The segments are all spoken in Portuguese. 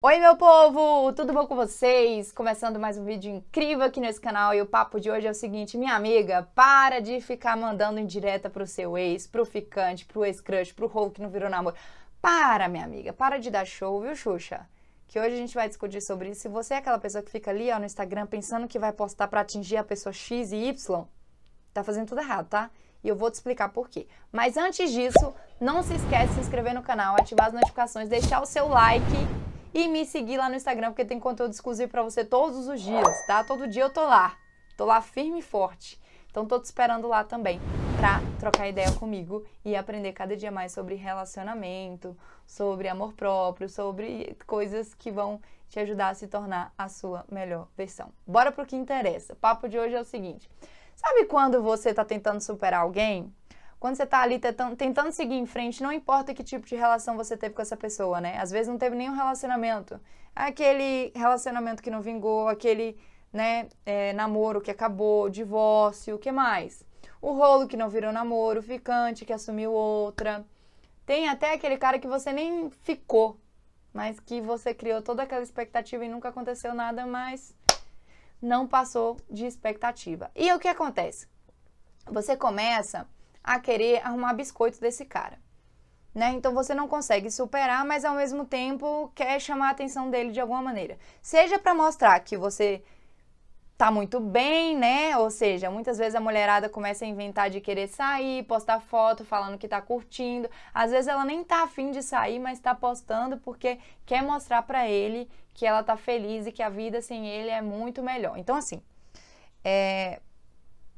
Oi, meu povo! Tudo bom com vocês? Começando mais um vídeo incrível aqui nesse canal e o papo de hoje é o seguinte, minha amiga, para de ficar mandando indireta pro seu ex, pro ficante, pro ex-crush, pro rolo que não virou namoro. Para, minha amiga, para de dar show, viu, Xuxa? Que hoje a gente vai discutir sobre isso. Se você é aquela pessoa que fica ali ó, no Instagram pensando que vai postar para atingir a pessoa X e Y, tá fazendo tudo errado, tá? e eu vou te explicar por quê. Mas antes disso, não se esquece de se inscrever no canal, ativar as notificações, deixar o seu like e me seguir lá no Instagram, porque tem conteúdo exclusivo para você todos os dias, tá? Todo dia eu tô lá. Tô lá firme e forte. Então tô te esperando lá também para trocar ideia comigo e aprender cada dia mais sobre relacionamento, sobre amor próprio, sobre coisas que vão te ajudar a se tornar a sua melhor versão. Bora pro que interessa. O papo de hoje é o seguinte: sabe quando você tá tentando superar alguém quando você está ali tentando seguir em frente, não importa que tipo de relação você teve com essa pessoa, né? Às vezes não teve nenhum relacionamento. Aquele relacionamento que não vingou, aquele né, é, namoro que acabou, divórcio, o que mais? O rolo que não virou namoro, o ficante que assumiu outra. Tem até aquele cara que você nem ficou, mas que você criou toda aquela expectativa e nunca aconteceu nada, mas não passou de expectativa. E o que acontece? Você começa a querer arrumar biscoito desse cara. Né? Então você não consegue superar, mas ao mesmo tempo quer chamar a atenção dele de alguma maneira. Seja para mostrar que você tá muito bem, né? Ou seja, muitas vezes a mulherada começa a inventar de querer sair, postar foto falando que tá curtindo. Às vezes ela nem tá afim de sair, mas tá postando porque quer mostrar para ele que ela tá feliz e que a vida sem ele é muito melhor. Então, assim, é...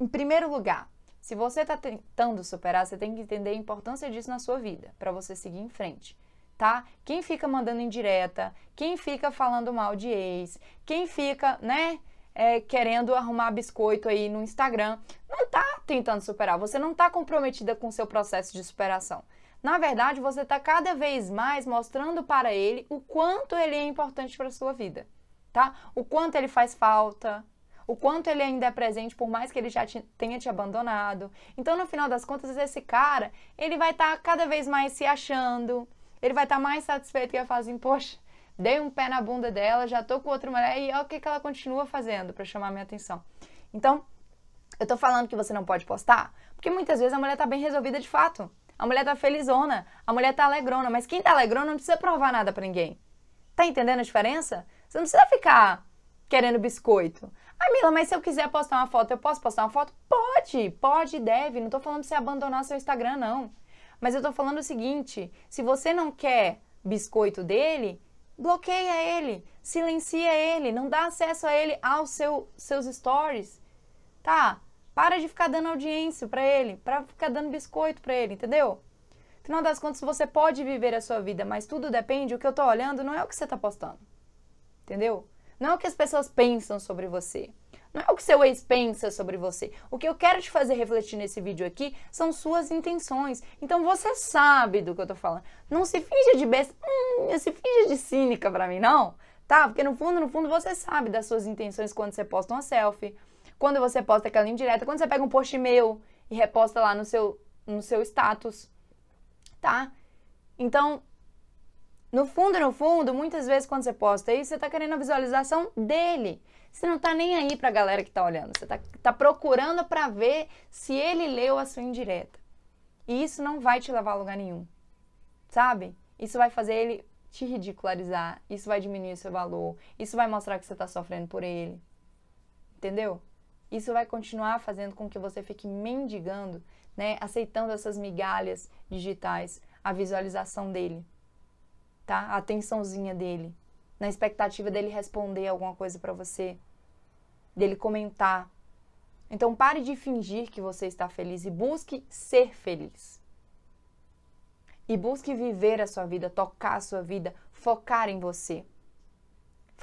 em primeiro lugar, se você está tentando superar, você tem que entender a importância disso na sua vida, para você seguir em frente. Tá? Quem fica mandando indireta, quem fica falando mal de ex, quem fica, né, é, querendo arrumar biscoito aí no Instagram, não tá tentando superar, você não tá comprometida com o seu processo de superação. Na verdade, você está cada vez mais mostrando para ele o quanto ele é importante para a sua vida, tá? O quanto ele faz falta, o quanto ele ainda é presente, por mais que ele já te, tenha te abandonado. Então, no final das contas, esse cara, ele vai estar tá cada vez mais se achando, ele vai estar tá mais satisfeito que a fala assim, poxa, dei um pé na bunda dela, já tô com outra mulher e olha o que, que ela continua fazendo para chamar minha atenção. Então, eu tô falando que você não pode postar, porque muitas vezes a mulher tá bem resolvida de fato. A mulher tá felizona, a mulher tá alegrona, mas quem tá alegrona não precisa provar nada para ninguém. Tá entendendo a diferença? Você não precisa ficar querendo biscoito. Ah, Mila, mas se eu quiser postar uma foto, eu posso postar uma foto? Pode, pode e deve. Não estou falando se você abandonar seu Instagram, não. Mas eu estou falando o seguinte: se você não quer biscoito dele, bloqueia ele, silencia ele, não dá acesso a ele aos seu, seus stories. Tá? Para de ficar dando audiência para ele, para ficar dando biscoito para ele, entendeu? Afinal das contas, você pode viver a sua vida, mas tudo depende. O que eu tô olhando não é o que você tá postando. Entendeu? não é o que as pessoas pensam sobre você. Não é o que seu ex pensa sobre você. O que eu quero te fazer refletir nesse vídeo aqui são suas intenções. Então você sabe do que eu tô falando. Não se finja de besta, hum, se finja de cínica pra mim, não. Tá? Porque no fundo, no fundo, você sabe das suas intenções quando você posta uma selfie, quando você posta aquela indireta, quando você pega um post meu e reposta lá no seu, no seu status, tá? Então, no fundo, no fundo, muitas vezes quando você posta isso, você está querendo a visualização dele. Você não está nem aí para a galera que está olhando. Você está tá procurando para ver se ele leu a sua indireta. E isso não vai te levar a lugar nenhum. Sabe? Isso vai fazer ele te ridicularizar. Isso vai diminuir seu valor. Isso vai mostrar que você está sofrendo por ele. Entendeu? Isso vai continuar fazendo com que você fique mendigando, né? Aceitando essas migalhas digitais, a visualização dele tá? A atençãozinha dele, na expectativa dele responder alguma coisa para você, dele comentar. Então pare de fingir que você está feliz e busque ser feliz. E busque viver a sua vida, tocar a sua vida, focar em você.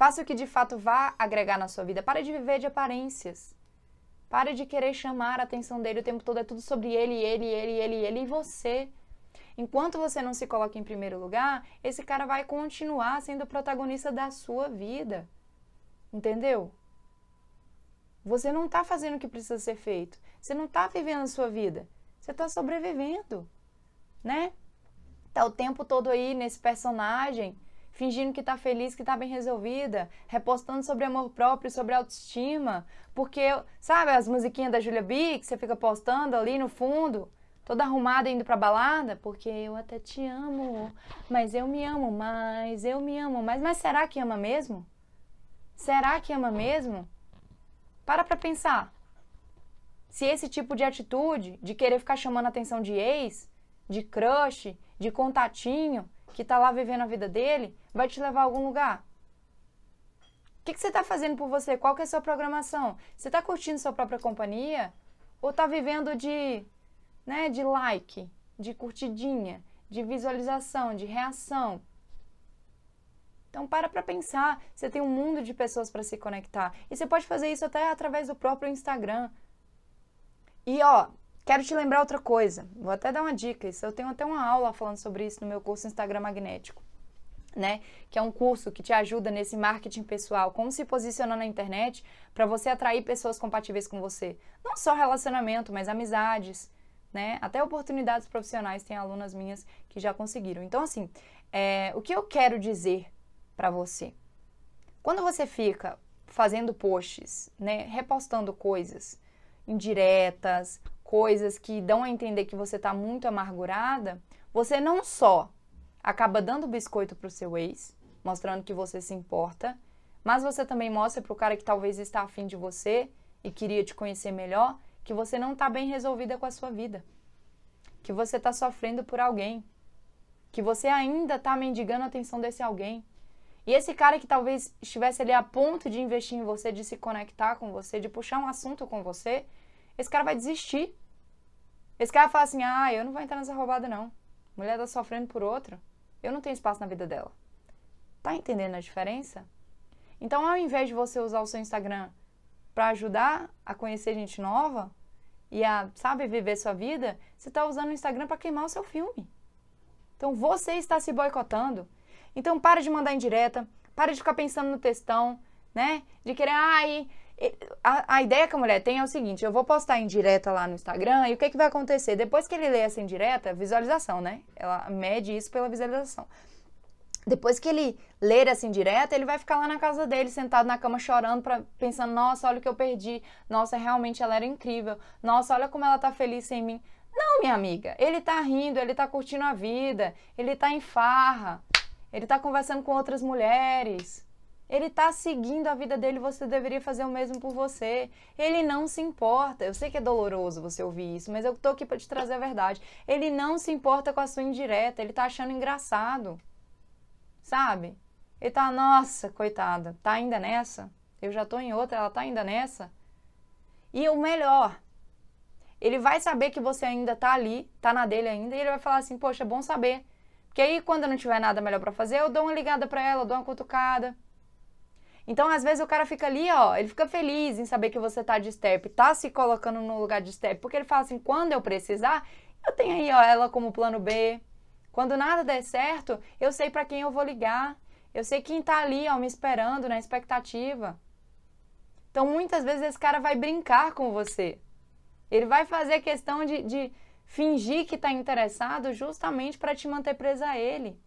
Faça o que de fato vá agregar na sua vida. Pare de viver de aparências. Pare de querer chamar a atenção dele o tempo todo. É tudo sobre ele, ele, ele, ele, ele e você. Enquanto você não se coloca em primeiro lugar, esse cara vai continuar sendo o protagonista da sua vida. Entendeu? Você não está fazendo o que precisa ser feito. Você não está vivendo a sua vida. Você está sobrevivendo, né? Tá o tempo todo aí nesse personagem, fingindo que tá feliz, que tá bem resolvida, repostando sobre amor próprio, sobre autoestima, porque, sabe, as musiquinhas da Julia B, que você fica postando ali no fundo, toda arrumada indo pra balada, porque eu até te amo, mas eu me amo mais, eu me amo mais. Mas será que ama mesmo? Será que ama mesmo? Para pra pensar. Se esse tipo de atitude, de querer ficar chamando a atenção de ex, de crush, de contatinho, que tá lá vivendo a vida dele, vai te levar a algum lugar? O que, que você tá fazendo por você? Qual que é a sua programação? Você tá curtindo sua própria companhia? Ou tá vivendo de né, de like, de curtidinha, de visualização, de reação. Então para para pensar, você tem um mundo de pessoas para se conectar e você pode fazer isso até através do próprio Instagram. E ó, quero te lembrar outra coisa. Vou até dar uma dica, isso eu tenho até uma aula falando sobre isso no meu curso Instagram Magnético. Né? Que é um curso que te ajuda nesse marketing pessoal, como se posicionar na internet para você atrair pessoas compatíveis com você. Não só relacionamento, mas amizades, né? Até oportunidades profissionais tem alunas minhas que já conseguiram. Então, assim, é, o que eu quero dizer para você? Quando você fica fazendo posts, né, repostando coisas indiretas, coisas que dão a entender que você está muito amargurada, você não só acaba dando biscoito para o seu ex, mostrando que você se importa, mas você também mostra para o cara que talvez está afim de você e queria te conhecer melhor, que você não está bem resolvida com a sua vida, que você está sofrendo por alguém, que você ainda está mendigando a atenção desse alguém. E esse cara que talvez estivesse ali a ponto de investir em você, de se conectar com você, de puxar um assunto com você, esse cara vai desistir. Esse cara fala assim: ah, eu não vou entrar nessa roubada, não. mulher tá sofrendo por outro. Eu não tenho espaço na vida dela. Tá entendendo a diferença? Então, ao invés de você usar o seu Instagram para ajudar a conhecer gente nova, e a, sabe, viver sua vida, você está usando o Instagram para queimar o seu filme. Então você está se boicotando. Então para de mandar indireta, para de ficar pensando no textão, né? De querer, ai, a, a, ideia que a mulher tem é o seguinte: eu vou postar indireta lá no Instagram e o que, que vai acontecer? Depois que ele lê essa indireta, visualização, né? Ela mede isso pela visualização. Depois que ele ler essa assim indireta, ele vai ficar lá na casa dele, sentado na cama chorando, pra, pensando: nossa, olha o que eu perdi. Nossa, realmente ela era incrível. Nossa, olha como ela tá feliz sem mim. Não, minha amiga. Ele tá rindo, ele tá curtindo a vida, ele tá em farra, ele tá conversando com outras mulheres. Ele tá seguindo a vida dele, você deveria fazer o mesmo por você. Ele não se importa. Eu sei que é doloroso você ouvir isso, mas eu tô aqui para te trazer a verdade. Ele não se importa com a sua indireta, ele tá achando engraçado sabe? Ele tá, nossa, coitada, tá ainda nessa? Eu já tô em outra, ela tá ainda nessa? E o melhor, ele vai saber que você ainda tá ali, tá na dele ainda, e ele vai falar assim: "Poxa, é bom saber". Porque aí quando eu não tiver nada melhor para fazer, eu dou uma ligada para ela, dou uma cutucada. Então, às vezes o cara fica ali, ó, ele fica feliz em saber que você tá de step, tá se colocando no lugar de step, porque ele fala assim: "Quando eu precisar, eu tenho aí ó, ela como plano B, quando nada der certo, eu sei para quem eu vou ligar. Eu sei quem está ali, ó, me esperando, na né, expectativa. Então, muitas vezes esse cara vai brincar com você. Ele vai fazer questão de, de fingir que está interessado justamente para te manter presa a ele.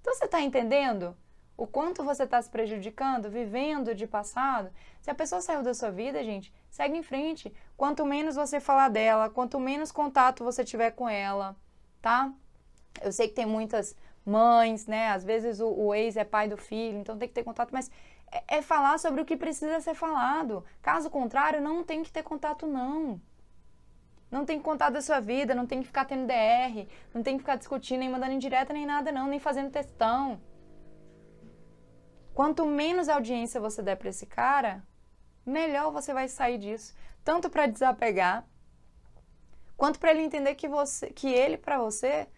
Então, você está entendendo o quanto você está se prejudicando, vivendo de passado? Se a pessoa saiu da sua vida, gente, segue em frente. Quanto menos você falar dela, quanto menos contato você tiver com ela, tá? Eu sei que tem muitas mães, né? Às vezes o, o ex é pai do filho, então tem que ter contato, mas é, é falar sobre o que precisa ser falado. Caso contrário, não tem que ter contato, não. Não tem que contar da sua vida, não tem que ficar tendo DR, não tem que ficar discutindo, nem mandando indireta, nem nada, não, nem fazendo testão. Quanto menos audiência você der para esse cara, melhor você vai sair disso, tanto para desapegar, quanto para ele entender que você, que ele para você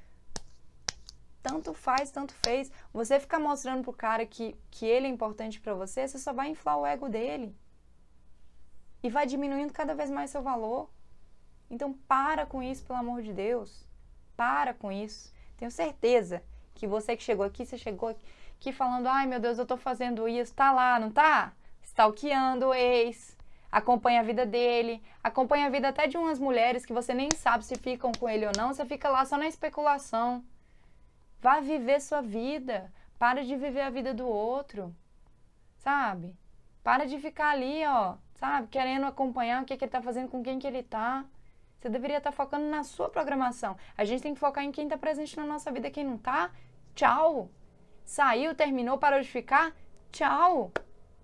tanto faz, tanto fez. Você ficar mostrando pro cara que, que ele é importante para você, você só vai inflar o ego dele. E vai diminuindo cada vez mais seu valor. Então para com isso, pelo amor de Deus. Para com isso. Tenho certeza que você que chegou aqui, você chegou aqui falando: "Ai, meu Deus, eu tô fazendo isso". Tá lá, não tá? Stalkeando o ex, acompanha a vida dele, acompanha a vida até de umas mulheres que você nem sabe se ficam com ele ou não, você fica lá só na especulação. Vá viver sua vida. Para de viver a vida do outro. Sabe? Para de ficar ali, ó, sabe, querendo acompanhar o que, que ele está fazendo, com quem que ele está. Você deveria estar tá focando na sua programação. A gente tem que focar em quem está presente na nossa vida, quem não está, tchau. Saiu, terminou, parou de ficar, tchau.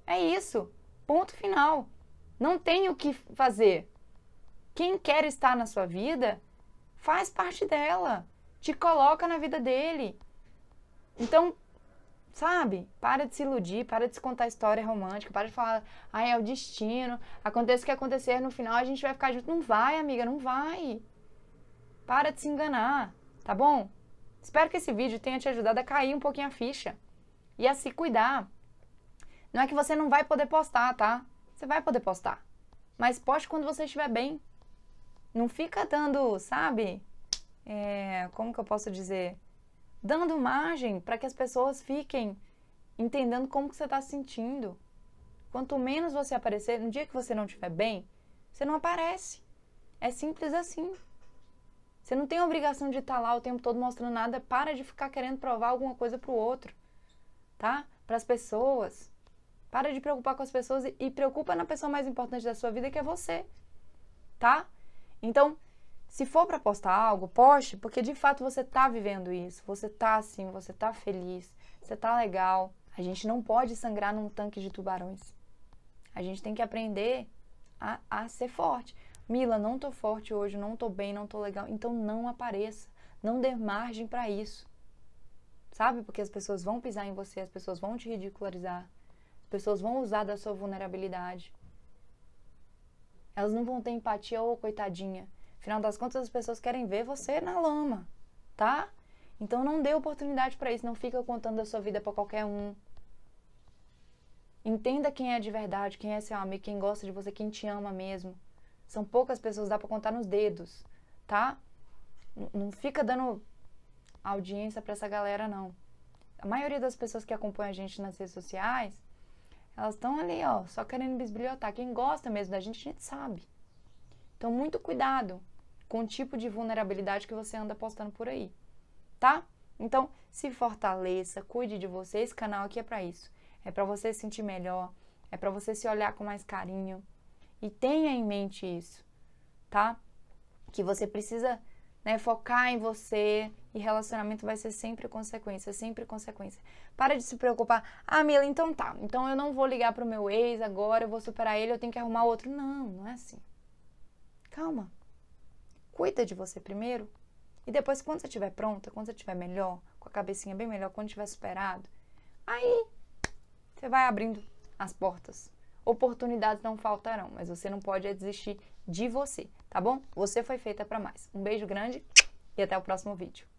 É isso. Ponto final. Não tem o que fazer. Quem quer estar na sua vida, faz parte dela te coloca na vida dele. Então, sabe? Para de se iludir, para de se contar história romântica, para de falar, ah, é o destino, aconteça o que acontecer, no final a gente vai ficar junto. Não vai, amiga, não vai. Para de se enganar, tá bom? Espero que esse vídeo tenha te ajudado a cair um pouquinho a ficha e a se cuidar. Não é que você não vai poder postar, tá? Você vai poder postar. Mas poste quando você estiver bem. Não fica dando, sabe? é, como que eu posso dizer? Dando margem para que as pessoas fiquem entendendo como que você está se sentindo. Quanto menos você aparecer, no dia que você não estiver bem, você não aparece. É simples assim. Você não tem obrigação de estar tá lá o tempo todo mostrando nada. Para de ficar querendo provar alguma coisa para o outro, tá? Para as pessoas. Para de preocupar com as pessoas e, e preocupa na pessoa mais importante da sua vida, que é você, tá? Então, se for para postar algo, poste, porque de fato você tá vivendo isso, você tá assim, você tá feliz, você tá legal. A gente não pode sangrar num tanque de tubarões. A gente tem que aprender a, a ser forte. Mila, não tô forte hoje, não tô bem, não tô legal. Então não apareça, não dê margem para isso. Sabe? Porque as pessoas vão pisar em você, as pessoas vão te ridicularizar, as pessoas vão usar da sua vulnerabilidade. Elas não vão ter empatia ou oh, coitadinha. Afinal das contas, as pessoas querem ver você na lama, tá? Então não dê oportunidade para isso, não fica contando a sua vida para qualquer um. Entenda quem é de verdade, quem é seu amigo, quem gosta de você, quem te ama mesmo. São poucas pessoas, dá para contar nos dedos, tá? Não fica dando audiência para essa galera não. A maioria das pessoas que acompanham a gente nas redes sociais, elas estão ali, ó, só querendo bisbilhotar. Quem gosta mesmo da gente, a gente sabe. Então, muito cuidado com o tipo de vulnerabilidade que você anda postando por aí, tá? Então, se fortaleça, cuide de você. Esse canal aqui é para isso. É para você se sentir melhor, é para você se olhar com mais carinho. E tenha em mente isso, tá? Que você precisa né, focar em você e relacionamento vai ser sempre consequência, sempre consequência. Para de se preocupar. Ah, Mila, então tá. Então eu não vou ligar pro meu ex agora, eu vou superar ele, eu tenho que arrumar outro. Não, não é assim calma. Cuida de você primeiro. E depois, quando você estiver pronta, quando você estiver melhor, com a cabecinha bem melhor, quando estiver superado, aí você vai abrindo as portas. Oportunidades não faltarão, mas você não pode desistir de você, tá bom? Você foi feita para mais. Um beijo grande e até o próximo vídeo.